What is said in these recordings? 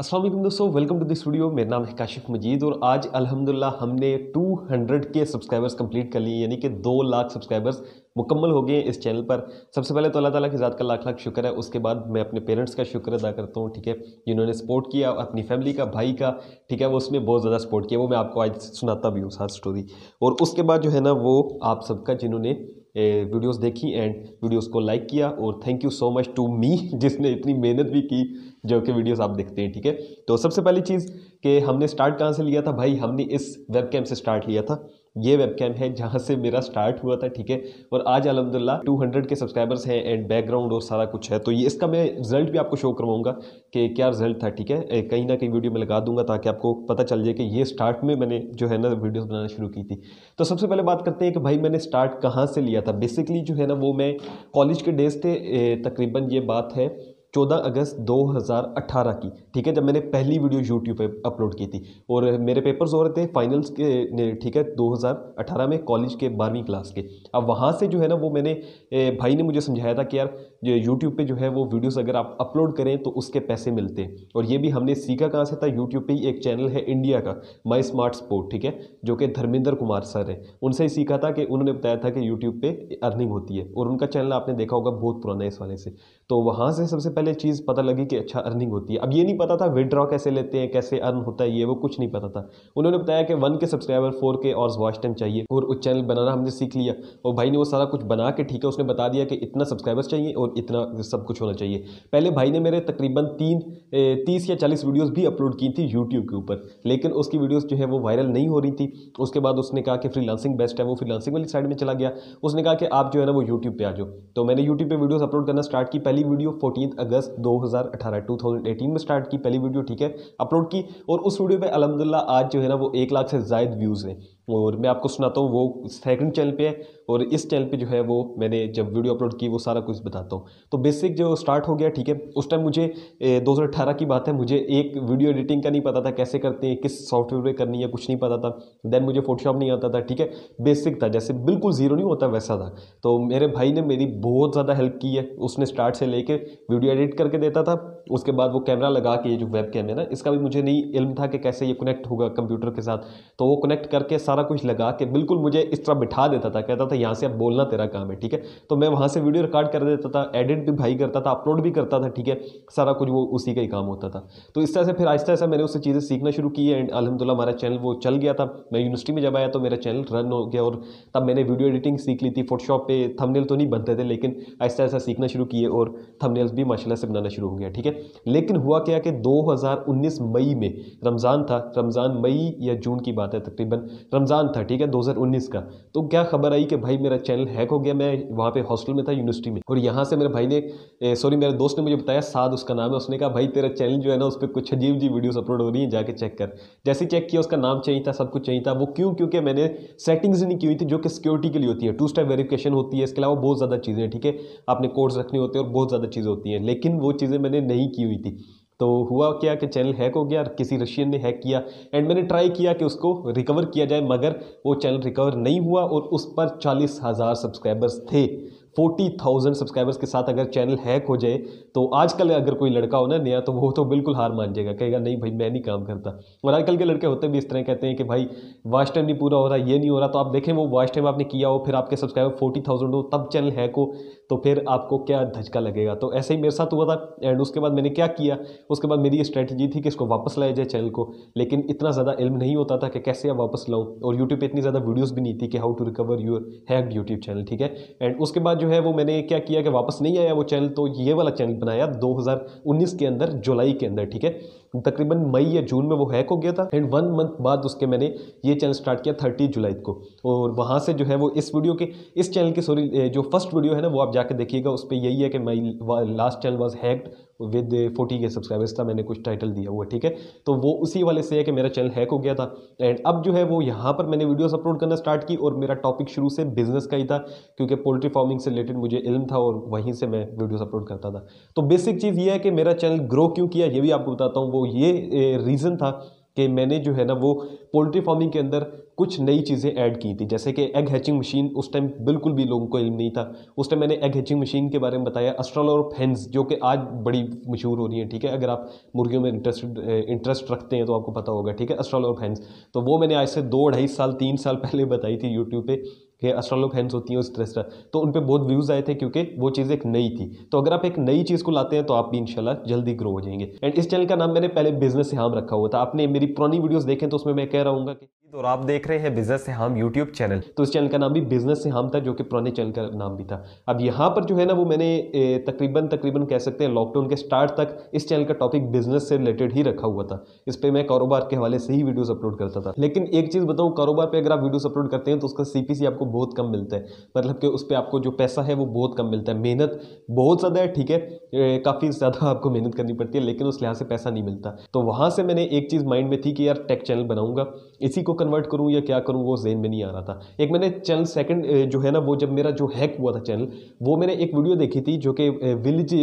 असलम दोस्तों welcome to this video मेरा नाम है काशिफ मजीद और आज अल्हम्दुलिल्लाह हमने 200 के सब्सक्राइबर्स कंप्लीट कर लिए यानी कि दो लाख सब्सक्राइबर्स मुकम्मल हो गए इस चैनल पर सबसे पहले तो अल्लाह ताला की ज़ात का लाख लाख शुक्र है उसके बाद मैं अपने पेरेंट्स का शुक्र अदा करता हूँ ठीक है जिन्होंने सपोर्ट किया अपनी फैमिली का भाई का ठीक है वो उसने बहुत ज़्यादा सपोर्ट किया वो मैं आपको आज सुनाता भी हूँ हर स्टोरी और उसके बाद जो है ना वो आप सबका जिन्होंने वीडियोस देखी एंड वीडियोस को लाइक किया और thank you so much to me जिसने इतनी मेहनत भी की जो कि वीडियोस आप देखते हैं ठीक है तो सबसे पहली चीज़ कि हमने स्टार्ट कहाँ से लिया था भाई हमने इस वेबकैम से स्टार्ट लिया था ये वेबकैम है जहाँ से मेरा स्टार्ट हुआ था ठीक है और आज अलहमदिल्ला 200 के सब्सक्राइबर्स हैं एंड बैकग्राउंड और सारा कुछ है तो ये इसका मैं रिजल्ट भी आपको शो करवाऊंगा कि क्या रिजल्ट था ठीक है कहीं ना कहीं वीडियो में लगा दूंगा ताकि आपको पता चल जाए कि ये स्टार्ट में मैंने जो है ना वीडियोस बनाना शुरू की थी तो सबसे पहले बात करते हैं कि भाई मैंने स्टार्ट कहाँ से लिया था बेसिकली जो है ना वो मैं कॉलेज के डेज थे तकरीबन ये बात है 14 अगस्त 2018 की ठीक है जब मैंने पहली वीडियो यूट्यूब पे अपलोड की थी और मेरे पेपर्स हो रहे थे फाइनल्स के ठीक है 2018 में कॉलेज के बारहवीं क्लास के अब वहाँ से जो है ना वो मैंने भाई ने मुझे समझाया था कि यार यूट्यूब पे जो है वो वीडियोस अगर आप अपलोड करें तो उसके पैसे मिलते हैं और ये भी हमने सीखा कहाँ से था यूट्यूब पर एक चैनल है इंडिया का माई स्मार्ट स्पोर्ट ठीक है जो कि धर्मेंद्र कुमार सर है उनसे ही सीखा था कि उन्होंने बताया था कि यूट्यूब पर अर्निंग होती है और उनका चैनल आपने देखा होगा बहुत पुराना है इस वाले से तो वहाँ से सबसे पहले पहले चीज़ पता लगी कि अच्छा अर्निंग होती है अब ये नहीं पता था विड्रॉ कैसे लेते हैं कैसे अर्न होता है ये वो कुछ नहीं पता था उन्होंने बताया कि वन के सब्सक्राइबर फोर के और वॉच टाइम चाहिए और उस चैनल बनाना हमने सीख लिया और भाई ने वो सारा कुछ बना के ठीक है उसने बता दिया कि इतना सब्सक्राइबर्स चाहिए और इतना सब कुछ होना चाहिए पहले भाई ने मेरे तकरीबन तीन तीस या चालीस वीडियोज़ भी अपलोड की थी यूट्यूब के ऊपर लेकिन उसकी वीडियोज़ जो है वो वायरल नहीं हो रही थी उसके बाद उसने कहा कि फ्रीलांसिंग बेस्ट है वो फ्रीलांसिंग वाली साइड में चला गया उसने कहा कि आप जो है ना वो यूट्यूब पर आ जाओ तो मैंने यूट्यूब पर वीडियोज़ अपलोड करना स्टार्ट की पहली वीडियो फोर्टीन अगस्त 2018 2018 में स्टार्ट की पहली वीडियो ठीक है अपलोड की और उस वीडियो पे अलहमदिल्ला आज जो है ना वो एक लाख से ज्यादा व्यूज़ हैं और मैं आपको सुनाता हूँ वो सेकंड चैनल पे है और इस चैनल पे जो है वो मैंने जब वीडियो अपलोड की वो सारा कुछ बताता हूँ तो बेसिक जो स्टार्ट हो गया ठीक है उस टाइम मुझे दो की बात है मुझे एक वीडियो एडिटिंग का नहीं पता था कैसे करते हैं किस सॉफ्टवेयर पर करनी है कुछ नहीं पता था देन मुझे फोटोशॉप नहीं आता था ठीक है बेसिक था जैसे बिल्कुल ज़ीरो नहीं होता वैसा था तो मेरे भाई ने मेरी बहुत ज़्यादा हेल्प की है उसने स्टार्ट से लेकर वीडियो एडिट करके देता था उसके बाद वो कैमरा लगा के जो वेब कैमरा ना इसका भी मुझे नहीं इल्म था कि कैसे ये कनेक्ट होगा कंप्यूटर के साथ तो वो कनेक्ट करके सारा सारा कुछ लगा के बिल्कुल मुझे इस तरह बिठा देता था कहता था यहाँ से अब बोलना तेरा काम है ठीक है तो मैं वहाँ से वीडियो रिकॉर्ड कर देता था एडिट भी भाई करता था अपलोड भी करता था ठीक है सारा कुछ वो उसी का ही काम होता था तो इस तरह से फिर आहिस्ता आहिस्ता मैंने उससे चीज़ें सीखना शुरू की एंड अलहमदिल्ला हमारा चैनल वो चल गया था मैं यूनिवर्सिटी में जब आया तो मेरा चैनल रन हो गया और तब मैंने वीडियो एडिटिंग सीख ली थी फोटोशॉप पर थमनेल तो नहीं बनते थे लेकिन आहिस्ता आहिस्ता सीखना शुरू किए और थमनेल्स भी माशाला से बनाना शुरू हो गया ठीक है लेकिन हुआ क्या कि दो मई में रमज़ान था रमज़ान मई या जून की बात है तकरीबन रमज़ान रमज़ान था ठीक है 2019 का तो क्या खबर आई कि भाई मेरा चैनल हैक हो गया मैं वहाँ पे हॉस्टल में था यूनिवर्सिटी में और यहाँ से मेरे भाई ने सॉरी मेरे दोस्त ने मुझे बताया साद उसका नाम है उसने कहा भाई तेरा चैनल जो है ना उस पर कुछ अजीब जी वीडियोज अपलोड हो रही हैं जाके चेक कर जैसे चेक किया उसका नाम चाहिए था सब कुछ चाहिए था वो क्यों क्योंकि मैंने सेटिंग्स नहीं की हुई थी जो कि सिक्योरिटी के लिए होती है टू स्टेप वेरीफिकेशन होती है इसके अलावा बहुत ज़्यादा चीज़ें ठीक है आपने कोर्स रखने होते हैं और बहुत ज़्यादा चीज़ें होती हैं लेकिन वो चीज़ें मैंने नहीं की हुई थी तो हुआ क्या कि चैनल हैक हो गया किसी रशियन ने हैक किया एंड मैंने ट्राई किया कि उसको रिकवर किया जाए मगर वो चैनल रिकवर नहीं हुआ और उस पर चालीस हज़ार सब्सक्राइबर्स थे फोर्टी थाउजेंड सब्सक्राइबर्स के साथ अगर चैनल हैक हो जाए तो आजकल अगर कोई लड़का हो ना नया तो वो तो बिल्कुल हार मान जाएगा कहेगा नहीं भाई मैं नहीं काम करता और आजकल के लड़के होते भी इस तरह कहते हैं कि भाई वाच टाइम नहीं पूरा हो रहा ये नहीं हो रहा तो आप देखें वो वाच टाइम आपने किया हो फिर आपके सब्सक्राइबर फोर्टी थाउजेंड हो तब चैनल हैक हो तो फिर आपको क्या धचका लगेगा तो ऐसे ही मेरे साथ हुआ था एंड उसके बाद मैंने क्या किया उसके बाद मेरी स्ट्रैटेजी थी कि इसको वापस लाया जाए चैनल को लेकिन इतना ज़्यादा इल्म नहीं होता था कि कैसे आप वापस लाऊँ और यूट्यूब पर इतनी ज़्यादा वीडियोज़ भी नहीं थी कि how to recover your hack YouTube channel ठीक है एंड उसके बाद जो है वो मैंने क्या किया कि वापस नहीं आया वो चैनल तो ये वाला चैनल बनाया 2019 के अंदर जुलाई के अंदर ठीक है तकरीबन मई या जून में वो हैक हो गया था एंड वन मंथ बाद उसके मैंने ये चैनल स्टार्ट किया थर्टी जुलाई को और वहाँ से जो है वो इस वीडियो के इस चैनल की सॉरी जो फर्स्ट वीडियो है ना वो आप जाके देखिएगा उस पर यही है कि my last channel was hacked with forty K subscribers था मैंने कुछ टाइटल दिया हुआ ठीक है तो वो उसी वाले से है कि मेरा चैनल हैक हो गया था एंड अब जो है वो यहाँ पर मैंने वीडियोस अपलोड करना स्टार्ट की और मेरा टॉपिक शुरू से बिजनेस का ही था क्योंकि पोल्ट्री फार्मिंग से रिलेटेड मुझे इल्म था और वहीं से मैं वीडियोज़ अपलोड करता था तो बेसिक चीज़ ये है कि मेरा चैनल ग्रो क्यों किया ये भी आपको बताता हूँ वो ये रीज़न था कि मैंने जो है ना वो पोल्ट्री फार्मिंग के अंदर कुछ नई चीज़ें ऐड की थी जैसे कि एग हैचिंग मशीन उस टाइम बिल्कुल भी लोगों को इल्म नहीं था उस टाइम मैंने एग हैचिंग मशीन के बारे में बताया अस्ट्रल और फैंस जो कि आज बड़ी मशहूर हो रही है ठीक है अगर आप मुर्गियों में इंटरेस्ट इंटरेस्ट रखते हैं तो आपको पता होगा ठीक है अस्ट्रल और फैंस तो वो मैंने आज से दो ढाई साल तीन साल पहले बताई थी यूट्यूब पर कि अस्ट्रॉलो फैंस होती हैं उस तरह से तो उन पर बहुत व्यूज़ आए थे क्योंकि वो चीज़ एक नई थी तो अगर आप एक नई चीज़ को लाते हैं तो आप भी इंशाल्लाह जल्दी ग्रो हो जाएंगे एंड इस चैनल का नाम मैंने पहले बिजनेस से हम हाँ रखा हुआ था आपने मेरी पुरानी वीडियोज़ देखें तो उसमें मैं कह रहा हूँ कि तो आप देख रहे हैं बिजनेस से हम यूट्यूब चैनल तो इस चैनल का नाम भी बिजनेस से हम था जो कि पुराने चैनल का नाम भी था अब यहाँ पर जो है ना वो मैंने तकरीबन तकरीबन कह सकते हैं लॉकडाउन के स्टार्ट तक इस चैनल का टॉपिक बिजनेस से रिलेटेड ही रखा हुआ था इस पर मैं कारोबार के हवाले से ही वीडियोज अपलोड करता था लेकिन एक चीज़ बताऊँ कारोबार पर अगर आप वीडियोज अपलोड करते हैं तो उसका सी आपको बहुत कम मिलता है मतलब कि उस पर आपको जो पैसा है वो बहुत कम मिलता है मेहनत बहुत ज़्यादा है ठीक है काफ़ी ज़्यादा आपको मेहनत करनी पड़ती है लेकिन उस लिहाज से पैसा नहीं मिलता तो वहाँ से मैंने एक चीज़ माइंड में थी कि यार टेक चैनल बनाऊँगा इसी को कन्वर्ट करूँ या क्या करूँ वो जेन में नहीं आ रहा था एक मैंने चैनल सेकंड जो है ना वो जब मेरा जो हैक हुआ था चैनल वो मैंने एक वीडियो देखी थी जो कि विलेज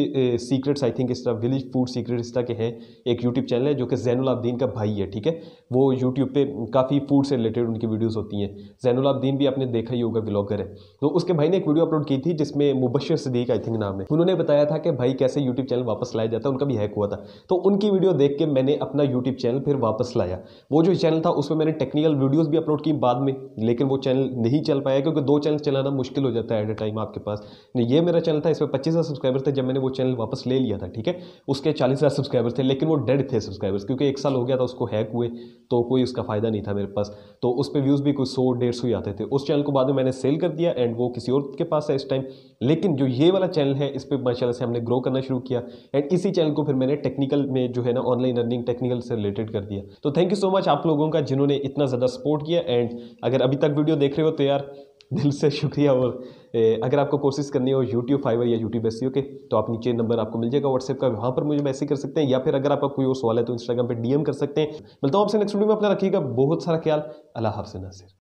सीक्रेट्स आई थिंक इस तरह विलेज फूड सीक्रेट इस तरह के हैं एक यूट्यूब चैनल है जो कि जैनुलाब्दीन का भाई है ठीक है वो यूट्यूब पर काफ़ी फूड से रिलेटेड उनकी वीडियोज़ होती हैं जैनुलाब्दीन भी आपने देखा ही होगा ब्लॉगर है तो उसके भाई ने एक वीडियो अपलोड की थी जिसमें मुबशर सदीक आई थिंक नाम है उन्होंने बताया था कि भाई कैसे यूट्यूब चैनल वापस लाया जाता है उनका भी हैक हुआ था तो उनकी वीडियो देख के मैंने अपना यूट्यूब चैनल फिर वापस लाया वो जो चैनल था उसमें मैंने टेक्निक रील वीडियोस भी अपलोड की बाद में लेकिन वो चैनल नहीं चल पाया क्योंकि दो चैनल चलाना मुश्किल हो जाता है एट ए टाइम आपके पास ये मेरा चैनल था इसमें पच्चीस हज़ार सब्सक्राइबर थे जब मैंने वो चैनल वापस ले लिया था ठीक है उसके चालीस हज़ार सब्सक्राइबर थे लेकिन वो डेड थे सब्सक्राइबर्स क्योंकि एक साल हो गया था उसको हैक हुए तो कोई उसका फ़ायदा नहीं था मेरे पास तो उस पर व्यूज़ भी कोई सौ डेढ़ सौ ही आते थे उस चैनल को बाद में मैंने सेल कर दिया एंड वो किसी और के पास है इस टाइम लेकिन जो ये वाला चैनल है इस पर माशाला से हमने ग्रो करना शुरू किया एंड इसी चैनल को फिर मैंने टेक्निकल में जो है ना ऑनलाइन अर्निंग टेक्निकल से रिलेटेड कर दिया तो थैंक यू सो मच आप लोगों का जिन्होंने इतना ज़्यादा सपोर्ट किया एंड अगर अभी तक वीडियो देख रहे हो तो यार दिल से शुक्रिया और अगर आपको कोर्सेज करनी हो यूट्यूब फाइवर या यूट्यूब एस के तो आप नीचे नंबर आपको मिल जाएगा व्हाट्सएप का वहाँ पर मुझे मैसेज कर सकते हैं या फिर अगर आपका कोई और सवाल है तो इंस्टाग्राम पर डीएम कर सकते हैं मिलता हूँ आपसे नेक्स्ट वीडियो में अपना रखिएगा बहुत सारा ख्याल अल्लाह हाफ से नासिर